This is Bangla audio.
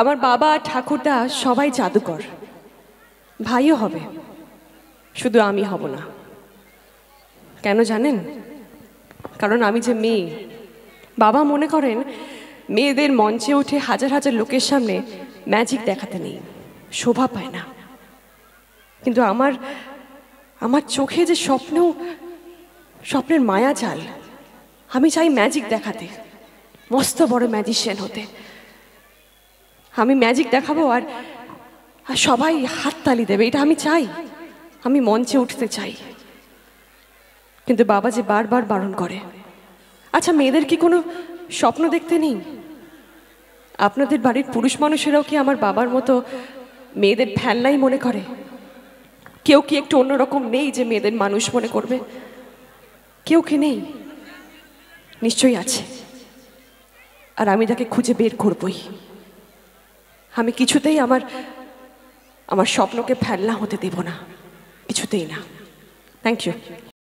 আমার বাবা ঠাকুরদা সবাই জাদুকর ভাইও হবে শুধু আমি হব না কেন জানেন কারণ আমি যে মেয়ে বাবা মনে করেন মেয়েদের মঞ্চে উঠে হাজার হাজার লোকের সামনে ম্যাজিক দেখাতে নেই শোভা পায় না কিন্তু আমার আমার চোখে যে স্বপ্ন স্বপ্নের মায়া চাল আমি চাই ম্যাজিক দেখাতে মস্ত বড় ম্যাজিশিয়ান হতে আমি ম্যাজিক দেখাবো আর আর সবাই হাততালি দেবে এটা আমি চাই আমি মঞ্চে উঠতে চাই কিন্তু বাবা যে বারবার বারণ করে আচ্ছা মেয়েদের কি কোনো স্বপ্ন দেখতে নেই আপনাদের বাড়ির পুরুষ মানুষেরাও কি আমার বাবার মতো মেয়েদের ফ্যানলাই মনে করে কেউ কি একটু অন্যরকম নেই যে মেয়েদের মানুষ মনে করবে কেউ কি নেই নিশ্চয়ই আছে আর আমি তাকে খুঁজে বের করবই আমি কিছুতেই আমার আমার স্বপ্নকে ফেলনা হতে দেব না কিছুতেই না থ্যাংক ইউ